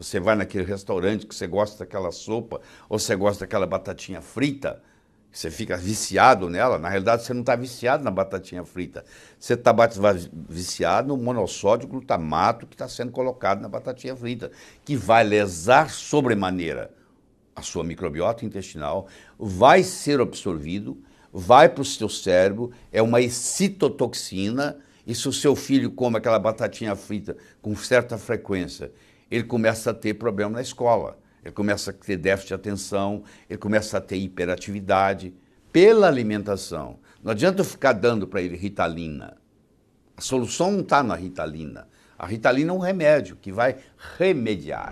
Você vai naquele restaurante que você gosta daquela sopa ou você gosta daquela batatinha frita, você fica viciado nela. Na realidade, você não está viciado na batatinha frita. Você está viciado no monossódio glutamato que está sendo colocado na batatinha frita, que vai lesar sobremaneira a sua microbiota intestinal, vai ser absorvido, vai para o seu cérebro, é uma excitotoxina. E se o seu filho come aquela batatinha frita com certa frequência ele começa a ter problema na escola, ele começa a ter déficit de atenção, ele começa a ter hiperatividade pela alimentação. Não adianta eu ficar dando para ele ritalina. A solução não está na ritalina. A ritalina é um remédio que vai remediar.